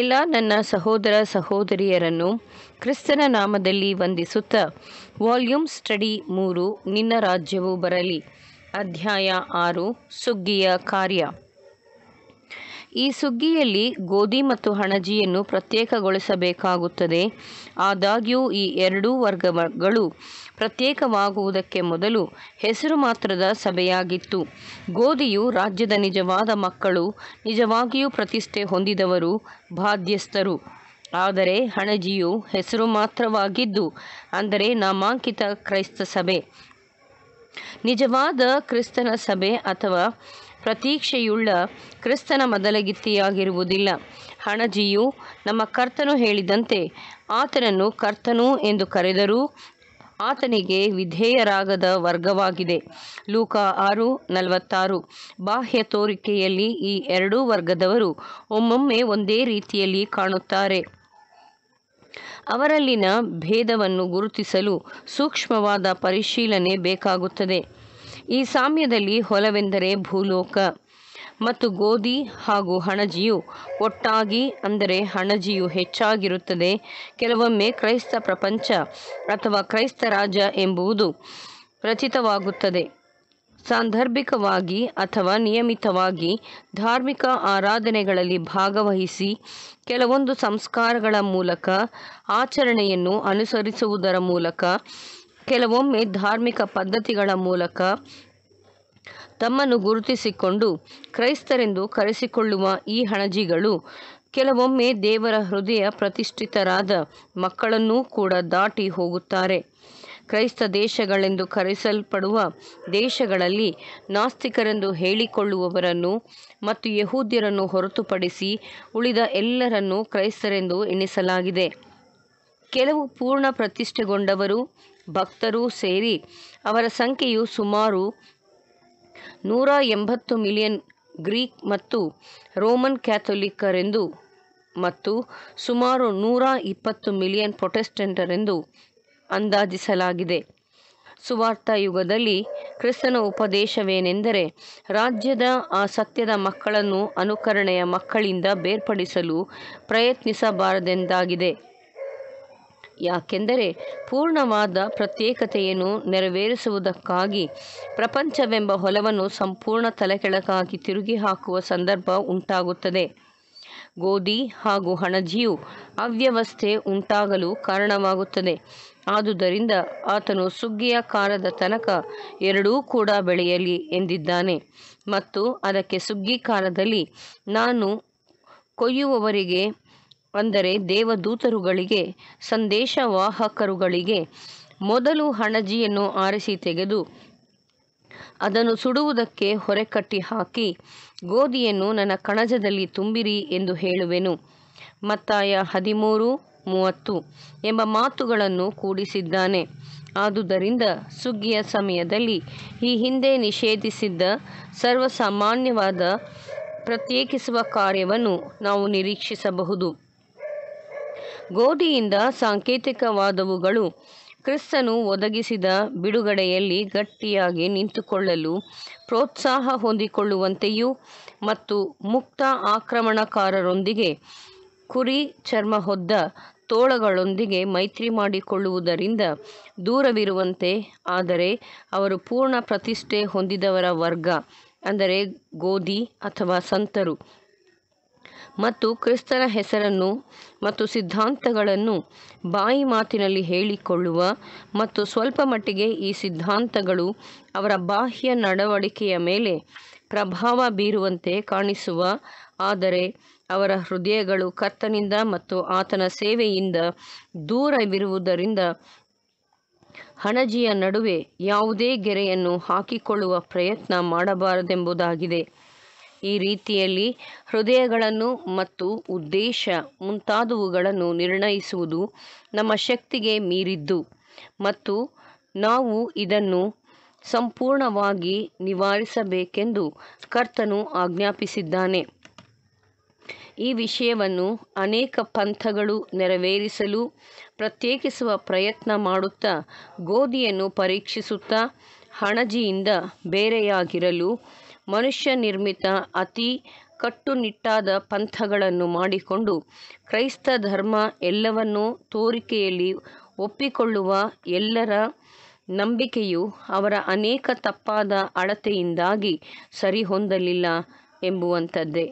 ಎಲ್ಲ ನನ್ನ ಸಹೋದರ ಸಹೋದರಿಯರನ್ನು ಕ್ರಿಸ್ತನ ನಾಮದಲ್ಲಿ ವಂದಿಸುತ್ತ ವಾಲ್ಯೂಮ್ ಸ್ಟಡಿ ಮೂರು ನಿನ್ನ ರಾಜ್ಯವು ಬರಲಿ ಅಧ್ಯಾಯ ಆರು ಸುಗ್ಗಿಯ ಕಾರ್ಯ ಈ ಸುಗ್ಗಿಯಲ್ಲಿ ಗೋಧಿ ಮತ್ತು ಹಣಜಿಯನ್ನು ಪ್ರತ್ಯೇಕಗೊಳಿಸಬೇಕಾಗುತ್ತದೆ ಆದಾಗ್ಯೂ ಈ ಎರಡೂ ವರ್ಗಗಳು ಪ್ರತ್ಯೇಕವಾಗುವುದಕ್ಕೆ ಮೊದಲು ಹೆಸರು ಮಾತ್ರದ ಸಭೆಯಾಗಿತ್ತು ಗೋಧಿಯು ರಾಜ್ಯದ ನಿಜವಾದ ಮಕ್ಕಳು ನಿಜವಾಗಿಯೂ ಪ್ರತಿಷ್ಠೆ ಹೊಂದಿದವರು ಬಾಧ್ಯಸ್ಥರು ಆದರೆ ಹಣಜಿಯು ಹೆಸರು ಮಾತ್ರವಾಗಿದ್ದು ಅಂದರೆ ನಾಮಾಂಕಿತ ಕ್ರೈಸ್ತ ಸಭೆ ನಿಜವಾದ ಕ್ರಿಸ್ತನ ಸಭೆ ಅಥವಾ ಪ್ರತೀಕ್ಷೆಯುಳ್ಳ ಕ್ರಿಸ್ತನ ಮೊದಲಗಿತ್ತಿಯಾಗಿರುವುದಿಲ್ಲ ಹಣಜಿಯು ನಮ್ಮ ಕರ್ತನು ಹೇಳಿದಂತೆ ಆತನನ್ನು ಕರ್ತನು ಎಂದು ಕರೆದರೂ ಆತನಿಗೆ ವಿಧೇಯರಾಗದ ವರ್ಗವಾಗಿದೆ ಲೂಕ ಆರು ನಲವತ್ತಾರು ಬಾಹ್ಯ ತೋರಿಕೆಯಲ್ಲಿ ಈ ಎರಡೂ ವರ್ಗದವರು ಒಮ್ಮೊಮ್ಮೆ ಒಂದೇ ರೀತಿಯಲ್ಲಿ ಕಾಣುತ್ತಾರೆ ಅವರಲ್ಲಿನ ಭೇದವನ್ನು ಗುರುತಿಸಲು ಸೂಕ್ಷ್ಮವಾದ ಪರಿಶೀಲನೆ ಬೇಕಾಗುತ್ತದೆ ಈ ಸಾಮ್ಯದಲ್ಲಿ ಹೊಲವೆಂದರೆ ಭೂಲೋಕ ಮತ್ತು ಗೋಧಿ ಹಾಗೂ ಹಣಜಿಯು ಒಟ್ಟಾಗಿ ಅಂದರೆ ಹಣಜಿಯು ಹೆಚ್ಚಾಗಿರುತ್ತದೆ ಕೆಲವೊಮ್ಮೆ ಕ್ರೈಸ್ತ ಪ್ರಪಂಚ ಅಥವಾ ಕ್ರೈಸ್ತ ರಾಜ ಎಂಬುವುದು ರಚಿತವಾಗುತ್ತದೆ ಸಾಂದರ್ಭಿಕವಾಗಿ ಅಥವಾ ನಿಯಮಿತವಾಗಿ ಧಾರ್ಮಿಕ ಆರಾಧನೆಗಳಲ್ಲಿ ಭಾಗವಹಿಸಿ ಕೆಲವೊಂದು ಸಂಸ್ಕಾರಗಳ ಮೂಲಕ ಆಚರಣೆಯನ್ನು ಅನುಸರಿಸುವುದರ ಮೂಲಕ ಕೆಲವೊಮ್ಮೆ ಧಾರ್ಮಿಕ ಪದ್ಧತಿಗಳ ಮೂಲಕ ತಮ್ಮನ್ನು ಗುರುತಿಸಿಕೊಂಡು ಕ್ರೈಸ್ತರೆಂದು ಕರೆಸಿಕೊಳ್ಳುವ ಈ ಹಣಜಿಗಳು ಕೆಲವೊಮ್ಮೆ ದೇವರ ಹೃದಯ ಪ್ರತಿಷ್ಠಿತರಾದ ಮಕ್ಕಳನ್ನೂ ಕೂಡ ದಾಟಿ ಹೋಗುತ್ತಾರೆ ಕ್ರೈಸ್ತ ದೇಶಗಳೆಂದು ಕರೆಸಲ್ಪಡುವ ದೇಶಗಳಲ್ಲಿ ನಾಸ್ತಿಕರೆಂದು ಹೇಳಿಕೊಳ್ಳುವವರನ್ನು ಮತ್ತು ಯಹೂದ್ಯರನ್ನು ಹೊರತುಪಡಿಸಿ ಉಳಿದ ಎಲ್ಲರನ್ನೂ ಕ್ರೈಸ್ತರೆಂದು ಎಣಿಸಲಾಗಿದೆ ಕೆಲವು ಪೂರ್ಣ ಪ್ರತಿಷ್ಠೆಗೊಂಡವರು ಭಕ್ತರು ಸೇರಿ ಅವರ ಸಂಖ್ಯೆಯು ಸುಮಾರು ನೂರ ಎಂಬತ್ತು ಮಿಲಿಯನ್ ಗ್ರೀಕ್ ಮತ್ತು ರೋಮನ್ ಕ್ಯಾಥೋಲಿಕರೆಂದು ಮತ್ತು ಸುಮಾರು ನೂರ ಇಪ್ಪತ್ತು ಮಿಲಿಯನ್ ಪ್ರೊಟೆಸ್ಟೆಂಟರೆಂದು ಅಂದಾಜಿಸಲಾಗಿದೆ ಸುವಾರ್ಥ ಯುಗದಲ್ಲಿ ಕ್ರಿಸ್ತನ ಉಪದೇಶವೇನೆಂದರೆ ರಾಜ್ಯದ ಆ ಸತ್ಯದ ಮಕ್ಕಳನ್ನು ಅನುಕರಣೆಯ ಮಕ್ಕಳಿಂದ ಬೇರ್ಪಡಿಸಲು ಪ್ರಯತ್ನಿಸಬಾರದೆಂದಾಗಿದೆ ಯಾಕೆಂದರೆ ಪೂರ್ಣವಾದ ಪ್ರತ್ಯೇಕತೆಯನ್ನು ನೆರವೇರಿಸುವುದಕ್ಕಾಗಿ ಪ್ರಪಂಚವೆಂಬ ಹೊಲವನ್ನು ಸಂಪೂರ್ಣ ತಲೆಕೆಳಕಾಗಿ ತಿರುಗಿ ಹಾಕುವ ಸಂದರ್ಭ ಉಂಟಾಗುತ್ತದೆ ಗೋಧಿ ಹಾಗೂ ಹಣಜಿಯು ಅವ್ಯವಸ್ಥೆ ಉಂಟಾಗಲು ಕಾರಣವಾಗುತ್ತದೆ ಆದುದರಿಂದ ಆತನು ಸುಗ್ಗಿಯ ಕಾಲದ ತನಕ ಎರಡೂ ಕೂಡ ಬೆಳೆಯಲಿ ಎಂದಿದ್ದಾನೆ ಮತ್ತು ಅದಕ್ಕೆ ಸುಗ್ಗಿ ಕಾಲದಲ್ಲಿ ನಾನು ಕೊಯ್ಯುವವರಿಗೆ ಅಂದರೆ ದೇವದೂತರುಗಳಿಗೆ ಸಂದೇಶವಾಹಕರುಗಳಿಗೆ ಮೊದಲು ಹಣಜಿಯನ್ನು ಆರಿಸಿ ತೆಗೆದು ಅದನ್ನು ಸುಡುವುದಕ್ಕೆ ಹೊರೆಕಟ್ಟಿ ಹಾಕಿ ಗೋಧಿಯನ್ನು ನನ್ನ ಕಣಜದಲ್ಲಿ ತುಂಬಿರಿ ಎಂದು ಹೇಳುವೆನು ಮತ್ತಾಯ ಹದಿಮೂರು ಮೂವತ್ತು ಎಂಬ ಮಾತುಗಳನ್ನು ಕೂಡಿಸಿದ್ದಾನೆ ಆದುದರಿಂದ ಸುಗ್ಗಿಯ ಸಮಯದಲ್ಲಿ ಈ ಹಿಂದೆ ನಿಷೇಧಿಸಿದ್ದ ಸರ್ವಸಾಮಾನ್ಯವಾದ ಪ್ರತ್ಯೇಕಿಸುವ ಕಾರ್ಯವನ್ನು ನಾವು ನಿರೀಕ್ಷಿಸಬಹುದು ಗೋಧಿಯಿಂದ ಸಾಂಕೇತಿಕವಾದವುಗಳು ಕ್ರಿಸ್ತನು ಒದಗಿಸಿದ ಬಿಡುಗಡೆಯಲ್ಲಿ ಗಟ್ಟಿಯಾಗಿ ನಿಂತುಕೊಳ್ಳಲು ಪ್ರೋತ್ಸಾಹ ಹೊಂದಿಕೊಳ್ಳುವಂತೆಯೂ ಮತ್ತು ಮುಕ್ತ ಆಕ್ರಮಣಕಾರರೊಂದಿಗೆ ಕುರಿ ಚರ್ಮ ಹೊದ್ದ ತೋಳಗಳೊಂದಿಗೆ ಮೈತ್ರಿ ಮಾಡಿಕೊಳ್ಳುವುದರಿಂದ ದೂರವಿರುವಂತೆ ಆದರೆ ಅವರು ಪೂರ್ಣ ಪ್ರತಿಷ್ಠೆ ಹೊಂದಿದವರ ವರ್ಗ ಅಂದರೆ ಗೋಧಿ ಅಥವಾ ಸಂತರು ಮತ್ತು ಕ್ರಿಸ್ತನ ಹೆಸರನ್ನು ಮತ್ತು ಸಿದ್ಧಾಂತಗಳನ್ನು ಬಾಯಿ ಮಾತಿನಲ್ಲಿ ಹೇಳಿಕೊಳ್ಳುವ ಮತ್ತು ಸ್ವಲ್ಪ ಮಟ್ಟಿಗೆ ಈ ಸಿದ್ಧಾಂತಗಳು ಅವರ ಬಾಹ್ಯ ನಡವಳಿಕೆಯ ಮೇಲೆ ಪ್ರಭಾವ ಬೀರುವಂತೆ ಕಾಣಿಸುವ ಆದರೆ ಅವರ ಹೃದಯಗಳು ಕರ್ತನಿಂದ ಮತ್ತು ಆತನ ಸೇವೆಯಿಂದ ದೂರವಿರುವುದರಿಂದ ಹಣಜಿಯ ನಡುವೆ ಯಾವುದೇ ಗೆರೆಯನ್ನು ಹಾಕಿಕೊಳ್ಳುವ ಪ್ರಯತ್ನ ಮಾಡಬಾರದೆಂಬುದಾಗಿದೆ ಈ ರೀತಿಯಲ್ಲಿ ಹೃದಯಗಳನ್ನು ಮತ್ತು ಉದ್ದೇಶ ಮುಂತಾದವುಗಳನ್ನು ನಿರ್ಣಯಿಸುವುದು ನಮ್ಮ ಶಕ್ತಿಗೆ ಮೀರಿದ್ದು ಮತ್ತು ನಾವು ಇದನ್ನು ಸಂಪೂರ್ಣವಾಗಿ ನಿವಾರಿಸಬೇಕೆಂದು ಕರ್ತನು ಆಜ್ಞಾಪಿಸಿದ್ದಾನೆ ಈ ವಿಷಯವನ್ನು ಅನೇಕ ಪಂಥಗಳು ನೆರವೇರಿಸಲು ಪ್ರತ್ಯೇಕಿಸುವ ಪ್ರಯತ್ನ ಮಾಡುತ್ತಾ ಗೋಧಿಯನ್ನು ಪರೀಕ್ಷಿಸುತ್ತಾ ಹಣಜಿಯಿಂದ ಬೇರೆಯಾಗಿರಲು ಮನುಷ್ಯ ನಿರ್ಮಿತ ಅತಿ ಕಟ್ಟುನಿಟ್ಟಾದ ಪಂಥಗಳನ್ನು ಮಾಡಿಕೊಂಡು ಕ್ರೈಸ್ತ ಧರ್ಮ ಎಲ್ಲವನ್ನೂ ತೋರಿಕೆಯಲ್ಲಿ ಒಪ್ಪಿಕೊಳ್ಳುವ ಎಲ್ಲರ ನಂಬಿಕೆಯು ಅವರ ಅನೇಕ ತಪ್ಪಾದ ಅಳತೆಯಿಂದಾಗಿ ಸರಿಹೊಂದಲಿಲ್ಲ ಎಂಬುವಂಥದ್ದೇ